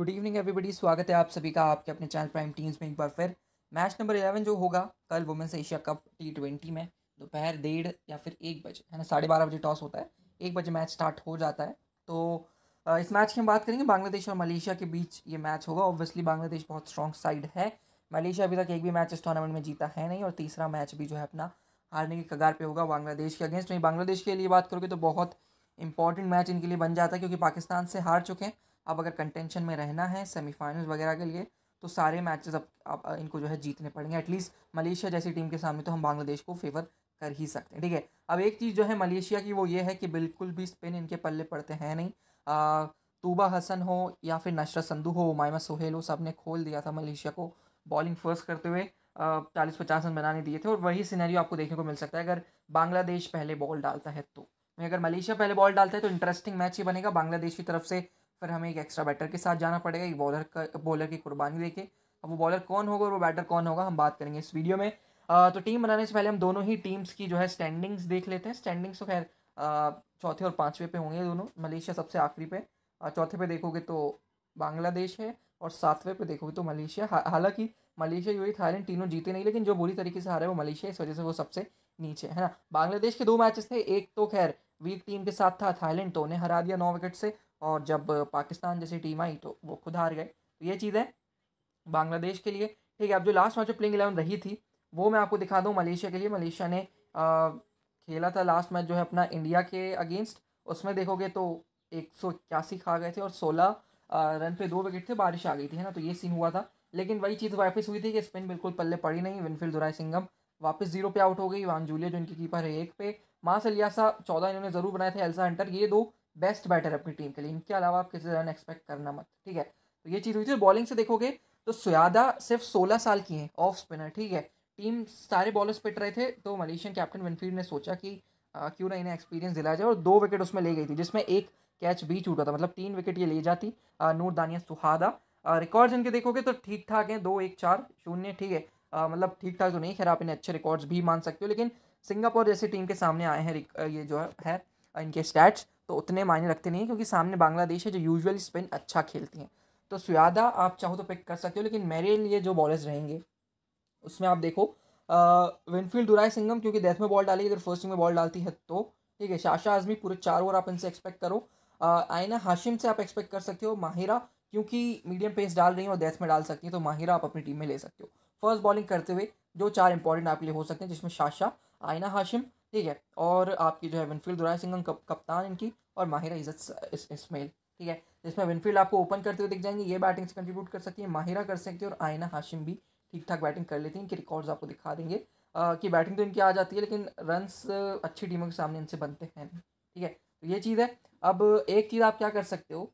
good evening everybody स्वागत है आप सभी का आपके अपने चैनल प्राइम टीम्स में एक बार फिर मैच नंबर इलेवन जो होगा कल women's Asia cup T twenty में दोपहर डेढ़ या फिर एक बजे है ना साढ़े बारह बजे टॉस होता है एक बजे मैच स्टार्ट हो जाता है तो इस मैच की हम बात करेंगे बांग्लादेश और मलेशिया के बीच ये मैच होगा ऑब्वियसली बांग्लादेश बहुत स्ट्रॉन्ग साइड है मलेशिया अभी तक एक भी मैच इस टूर्नामेंट में जीता है नहीं और तीसरा मैच भी जो है अपना हारने के कगार पे होगा बांग्लादेश के अगेंस्ट वहीं बांग्लादेश के लिए बात करोगे तो बहुत इंपॉर्टेंट मैच इनके लिए बन जाता है क्योंकि पाकिस्तान से हार चुके हैं अब अगर कंटेंशन में रहना है सेमीफाइनल वगैरह के लिए तो सारे मैचेस अब आप इनको जो है जीतने पड़ेंगे एटलीस्ट मलेशिया जैसी टीम के सामने तो हम बांग्लादेश को फेवर कर ही सकते हैं ठीक है अब एक चीज़ जो है मलेशिया की वो ये है कि बिल्कुल भी स्पिन इनके पल्ले पड़ते हैं नहीं तूबा हसन हो या फिर नशरा संधू हो मायमा सोहेल हो सब ने खोल दिया था मलेशिया को बॉलिंग फर्स्ट करते हुए चालीस पचास रन बनाने दिए थे और वही सीनरी आपको देखने को मिल सकता है अगर बांग्लादेश पहले बॉल डालता है तो अगर मलेशिया पहले बॉल डालता है तो इंटरेस्टिंग मैच ही बनेगा बांग्लादेश की तरफ से फिर हमें एक एक्स्ट्रा बैटर के साथ जाना पड़ेगा एक बॉलर का बॉलर की कुर्बानी देखे अब वो बॉलर कौन होगा और वो बैटर कौन होगा हम बात करेंगे इस वीडियो में आ, तो टीम बनाने से पहले हम दोनों ही टीम्स की जो है स्टैंडिंग्स देख लेते हैं स्टैंडिंग्स तो खैर चौथे और पाँचवें पे होंगे दोनों मलेशिया सबसे आखिरी पे चौथे पे देखोगे तो बांग्लादेश है और सातवें पे देखोगे तो मलेशिया हालांकि मलेशिया यू थाईलैंड तीनों जीते नहीं लेकिन जो बुरी तरीके से हारे है वो मलेशिया इस वजह से वो सबसे नीचे है ना बांग्लादेश के दो मैचेस थे एक तो खैर वीक टीम के साथ था थाईलैंड तो उन्हें हरा दिया नौ विकेट से और जब पाकिस्तान जैसी टीम आई तो वो खुद हार गए तो ये चीज़ है बांग्लादेश के लिए ठीक है अब जो लास्ट मैच में प्लेइंग एलेवन रही थी वो मैं आपको दिखा दूँ मलेशिया के लिए मलेशिया ने आ, खेला था लास्ट मैच जो है अपना इंडिया के अगेंस्ट उसमें देखोगे तो एक सौ इक्यासी खा गए थे और सोलह रन पे दो विकेट थे बारिश आ गई थी है ना तो ये सीन हुआ था लेकिन वही चीज़ वापस हुई थी कि स्पिन बिल्कुल पल्ले पड़ी नहीं विनफील दुराई सिंगम वापस जीरो पे आउट हो गई वान जूलिया जो इनकी कीपर है एक पे मास अलियासा चौदह इन्होंने ज़रूर बनाए थे एल्सा हंटर ये दो बेस्ट बैटर अपनी टीम के लिए इनके अलावा आप किसी रन एक्सपेक्ट करना मत ठीक है तो ये चीज़ हुई थी बॉलिंग से देखोगे तो सुयादा सिर्फ सोलह साल की हैं ऑफ स्पिनर ठीक है टीम सारे बॉलर्स पिट रहे थे तो मलेशियन कैप्टन विनफील्ड ने सोचा कि आ, क्यों ना इन्हें एक्सपीरियंस दिला जाए और दो विकेट उसमें ले गई थी जिसमें एक कैच भी छूटा था मतलब तीन विकेट ये ले जाती नूर दानिया सुहादा रिकॉर्ड्स इनके देखोगे तो ठीक ठाक हैं दो एक चार शून्य ठीक है आ, मतलब ठीक ठाक तो नहीं खैर आप इन्हें अच्छे रिकॉर्ड्स भी मान सकते हो लेकिन सिंगापुर जैसी टीम के सामने आए हैं ये जो है इनके स्टैट्स तो उतने मायने रखते नहीं क्योंकि सामने बांग्लादेश है जो यूजुअल स्पिन अच्छा खेलती हैं तो सुयादा आप चाहो तो पिक कर सकते हो लेकिन मेरे लिए जो बॉलर्स रहेंगे उसमें आप देखो विनफील्ड दुराय सिंगम क्योंकि डेथ में बॉल डालेगी अगर फर्स्ट में बॉल डालती है तो ठीक है शाशा आजमी पूरे चार ओवर आप इनसे एक्सपेक्ट करो आयना हाशिम से आप एक्सपेक्ट कर सकते हो माहिरा क्योंकि मीडियम पेस डाल रही है और डेथ में डाल सकती है तो माहिरा आप अपनी टीम में ले सकते हो फर्स्ट बॉलिंग करते हुए जो चार इंपॉर्टेंट आपके लिए हो सकते हैं जिसमें शाशा आयना हाशिम ठीक है और आपकी जो है विनफील्ड दुराय सिंह कप, कप्तान इनकी और माहिरा इज़्ज़त इस, ठीक है जिसमें विनफील्ड आपको ओपन करते हुए दिख जाएंगे ये बैटिंग से कंट्रीब्यूट कर सकती है माहिरा कर सकती है और आयना हाशिम भी ठीक ठाक बैटिंग कर लेती है इनके रिकॉर्ड्स आपको दिखा देंगे कि बैटिंग तो इनकी आ जाती है लेकिन रनस अच्छी टीमों के सामने इनसे बनते हैं ठीक है तो ये चीज़ है अब एक चीज़ आप क्या कर सकते हो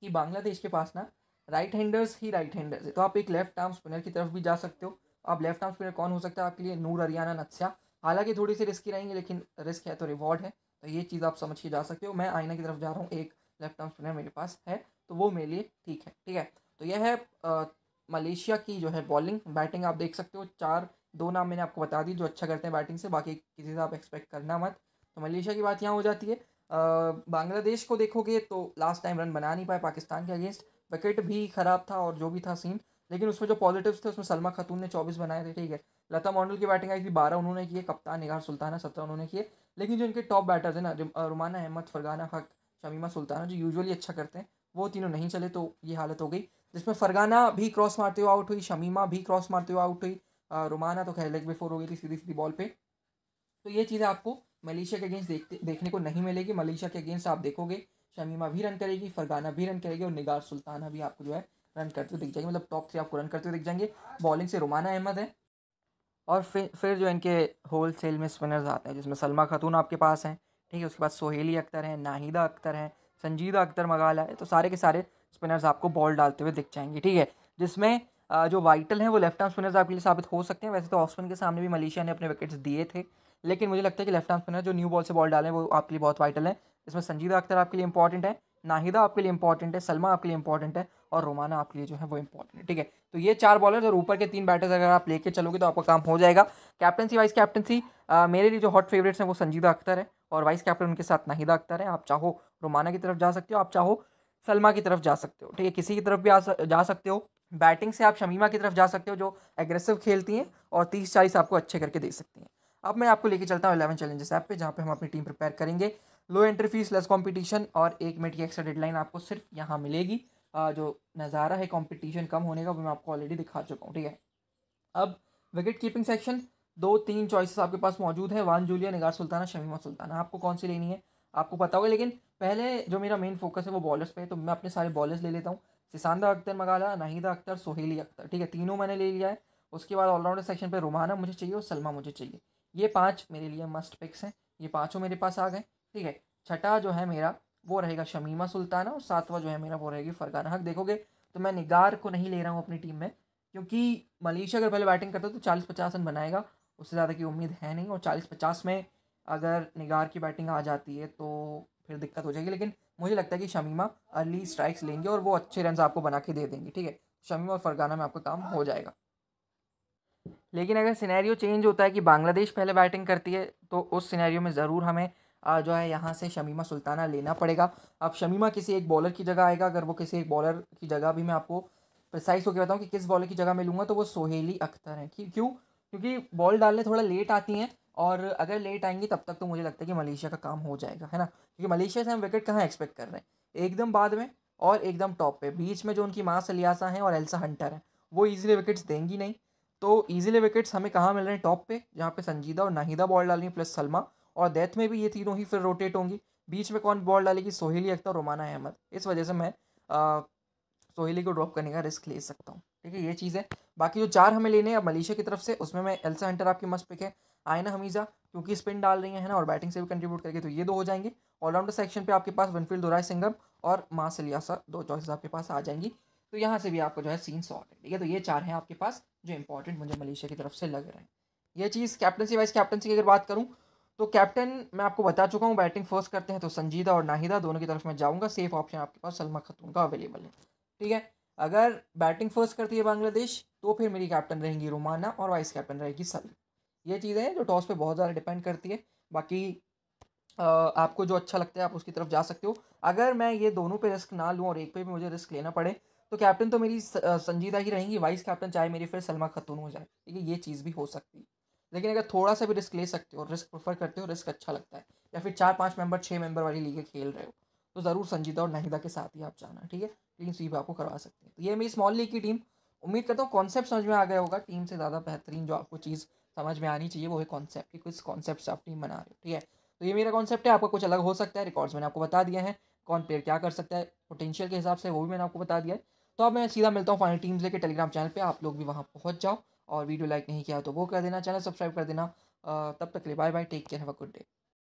कि बांग्लादेश के पास ना राइट हैंडर्स ही राइट हैंडर्स है तो आप एक लेफ्ट आर्म स्पिनर की तरफ भी जा सकते हो आप लेफ्ट आर्म स्पिनर कौन हो सकता है आपके लिए नूर हरियाणा नत्स्या हालांकि थोड़ी सी रिस्की रहेंगी लेकिन रिस्क है तो रिवॉर्ड है तो ये चीज़ आप समझ के जा सकते हो मैं आईना की तरफ जा रहा हूँ एक लेफ्ट टर्म स्पिनर मेरे पास है तो वो मेरे लिए ठीक है ठीक है तो यह है मलेशिया की जो है बॉलिंग बैटिंग आप देख सकते हो चार दो नाम मैंने आपको बता दी जो अच्छा करते हैं बैटिंग से बाकी किसी से आप एक्सपेक्ट करना मत तो मलेशिया की बात यहाँ हो जाती है बांग्लादेश को देखोगे तो लास्ट टाइम रन बना नहीं पाए पाकिस्तान के अगेंस्ट विकेट भी ख़राब था और जो भी था सीन लेकिन उसमें जो पॉजिटिव्स थे उसमें सलमा खातून ने चौबीस बनाए थे ठीक है लता मॉडल की बैटिंग आई थी बारह उन्होंने किए कप्तान निगार सुल्ताना सत्रह उन्होंने किए लेकिन जो इनके टॉप बैटर्स हैं ना रुमाना अहमद फरगाना हक शमीमा सुल्ताना जो यूजुअली अच्छा करते हैं वो तीनों नहीं चले तो ये हालत हो गई जिसमें फरगाना भी क्रॉस मारते हुए आउट हुई शमीमा भी क्रॉस मारते हुए आउट हुई रुमाना तो खैर लेग बिफोर हो गई थी सीधी सीधी बॉल पे तो ये चीज़ें आपको मलेशिया के अगेंस्ट देखते देखने को नहीं मिलेगी मलेशिया के अगेंस्ट आप देखोगे शमीमा भी रन करेगी फरगाना भी रन करेगी और निगार सुल्ताना भी आपको जो है रन करते हुए दिख जाएंगे मतलब टॉप थ्री आपको रन करते हुए दिख जाएंगे बॉलिंग से रुमाना अहमद है और फिर फिर जो इनके होल सेल में स्पिनर्स आते हैं जिसमें सलमा खातून आपके पास हैं ठीक है उसके बाद सोहेली अख्तर हैं नाहिदा अख्तर हैं संजीदा अख्तर मगाला है तो सारे के सारे स्पिनर्स आपको बॉल डालते हुए दिख जाएंगे ठीक है जिसमें जो वाइटल हैं वो लेफ्ट आर्म स्पिनर्स आपके लिए साबित हो सकते हैं वैसे तो ऑफ स्पिन के सामने भी मलेशिया ने अपने विकेट्स दिए थे लेकिन मुझे लगता है कि लेफ्ट आर्म स्पिनर जो न्यू बॉल से बॉल डालें वो आपके लिए बहुत वाइटल है इसमें संजीदा अख्तर आपके लिए इंपॉर्टेंट है नाहिदा आपके लिए इंपॉर्टेंट है सलमा आपके लिए इंपॉर्टेंट है और रोमाना आपके लिए जो है वो इंपॉर्टेंट है ठीक है तो ये चार बॉलर और ऊपर के तीन बैटर्स अगर आप लेके चलोगे तो आपका काम हो जाएगा कैप्टनसी वाइस कैप्टनसी मेरे लिए जो हॉट फेवरेट्स हैं वो संजीदा अख्तर है और वाइस कैप्टन उनके साथ नाहिदा अख्तर है आप चाहो रोमाना की तरफ जा सकते हो आप चाहो सलमा की तरफ जा सकते हो ठीक है किसी की तरफ भी जा सकते हो बैटिंग से आप शमीमा की तरफ जा सकते हो जो एग्रेसिव खेलती हैं और तीस चालीस आपको अच्छे करके दे सकती हैं अब मैं आपको लेके चलता हूँ इलेवन चैलेंजेस ऐप पे जहाँ पे हम अपनी टीम प्रिपेयर करेंगे low entry fees less competition और एक मिनट की एक्स्ट्रा डेडलाइन आपको सिर्फ यहाँ मिलेगी जो नज़ारा है कंपटीशन कम होने का वो मैं आपको ऑलरेडी दिखा चुका हूँ ठीक है अब विकेट कीपिंग सेक्शन दो तीन चॉइसेस आपके पास मौजूद है वान जूलिया निगार सुल्ताना शमीमा सुल्ताना आपको कौन सी लेनी है आपको पता होगा लेकिन पहले जो मेरा मेन फोकस है वो बॉलर्स पे है तो मैं अपने सारे बॉलर्स ले लेता हूँ सिसानदा अख्तर मगाला नाहिदा अख्तर सोहेली अख्तर ठीक है तीनों मैंने ले लिया है उसके बाद ऑलराउंडर सेक्शन पर रोमाना मुझे चाहिए और सलमा मुझे चाहिए ये पाँच मेरे लिए मस्ट पिक्स हैं ये पाँचों मेरे पास आ गए ठीक है छठा जो है मेरा वो रहेगा शमीमा सुल्ताना और सातवां जो है मेरा वो रहेगी फरगाना हक देखोगे तो मैं निगार को नहीं ले रहा हूँ अपनी टीम में क्योंकि मलेशिया अगर पहले बैटिंग करता तो चालीस पचास रन बनाएगा उससे ज़्यादा की उम्मीद है नहीं और चालीस पचास में अगर निगार की बैटिंग आ जाती है तो फिर दिक्कत हो जाएगी लेकिन मुझे लगता है कि शमीमा अर्ली स्ट्राइक्स लेंगे और वो अच्छे रन आपको बना के दे देंगे ठीक है शमीमा और फरगाना में आपका काम हो जाएगा लेकिन अगर सिनेरियो चेंज होता है कि बांग्लादेश पहले बैटिंग करती है तो उस सिनेरियो में ज़रूर हमें जो है यहाँ से शमीमा सुल्ताना लेना पड़ेगा अब शमीमा किसी एक बॉलर की जगह आएगा अगर वो किसी एक बॉलर की जगह भी मैं आपको प्रिसाइज होकर बताऊँ कि किस बॉलर की जगह मैं लूँगा तो वो सोहेली अख्तर है क्यों क्योंकि बॉल डालने थोड़ा लेट आती हैं और अगर लेट आएंगी तब तक तो मुझे लगता है कि मलेशिया का काम हो जाएगा है ना क्योंकि मलेशिया से हम विकेट कहाँ एक्सपेक्ट कर रहे हैं एकदम बाद में और एकदम टॉप पे बीच में जो उनकी माँ सलियासा हैं और एल्सा हंटर हैं वो ईजिली विकेट्स देंगी नहीं तो ईजिली विकेट्स हमें कहाँ मिल रहे हैं टॉप पे जहाँ पे संजीदा और नाहिदा बॉल डाल रही हैं प्लस सलमा और डेथ में भी ये तीनों ही फिर रोटेट होंगी बीच में कौन बॉल डालेगी सोहेली अख्तर रोमाना अहमद इस वजह से मैं सोहेली को ड्रॉप करने का रिस्क ले सकता हूँ ठीक है ये चीज़ है बाकी जो चार हमें लेने हैं मलेशिया की तरफ से उसमें मैं एल्सा हंटर आपकी मस्त पिक है आयना हमीजा क्योंकि स्पिन डाल रही है ना और बैटिंग से भी कंट्रीब्यूट करके तो ये दो हो जाएंगे ऑलराउंडर सेक्शन पे आपके पास विनफील्ड दुराय सिंगम और मास लियासा दो चॉइसेस आपके पास आ जाएंगी तो यहाँ से भी आपको जो है सीन सॉर्ट है ठीक है तो ये चार हैं आपके पास जो इंपॉर्टेंट मुझे मलेशिया की तरफ से लग रहे हैं ये चीज़ कैप्टनसी वाइस कैप्टनसी की अगर बात करूँ तो कैप्टन मैं आपको बता चुका हूँ बैटिंग फर्स्ट करते हैं तो संजीदा और नाहिदा दोनों की तरफ मैं जाऊँगा सेफ ऑप्शन आपके पास सलमा खतून का अवेलेबल है ठीक है अगर बैटिंग फर्स्ट करती है बांग्लादेश तो फिर मेरी कैप्टन रहेंगी रोमाना और वाइस कैप्टन रहेगी सल ये चीज़ें हैं जो टॉस पर बहुत ज़्यादा डिपेंड करती है बाकी आपको जो अच्छा लगता है आप उसकी तरफ जा सकते हो अगर मैं ये दोनों पे रिस्क ना लूँ और एक पे भी मुझे रिस्क लेना पड़े तो कैप्टन तो मेरी संजीदा ही रहेंगी वाइस कैप्टन चाहे मेरी फिर सलमा खतून हो जाए ठीक है ये चीज़ भी हो सकती है लेकिन अगर थोड़ा सा भी रिस्क ले सकते हो रिस्क प्रेफर करते हो रिस्क अच्छा लगता है या फिर चार पाँच मेंबर छः मेंबर वाली लीग खेल रहे हो तो ज़रूर संजीदा और नाहिदा के साथ ही आप जाना ठीक है क्लीन स्वीप आपको करवा सकते हैं तो ये मेरी स्मॉल लीग की टीम उम्मीद करता हूँ कॉन्सेप्ट समझ में आ गया होगा टीम से ज़्यादा बेहतरीन जो आपको चीज़ समझ में आनी चाहिए वो है कॉन्सेप्ट किस कुछ कॉन्सेप्ट आप टीम बना रहे हो ठीक है तो ये मेरा कॉन्सेप्ट है आपका कुछ अलग हो सकता है रिकॉर्ड्स मैंने आपको बता दिया है कौन प्लेयर क्या कर सकता है पोटेंशियल के हिसाब से वो भी मैंने आपको बता दिया है तो अब मैं सीधा मिलता हूँ फाइनल टीम्स लेके टेलीग्राम चैनल पर आप लोग भी वहाँ पहुँच जाओ और वीडियो लाइक नहीं किया तो वो कर देना चैनल सब्सक्राइब कर देना तब तक के लिए bye bye take care have a good day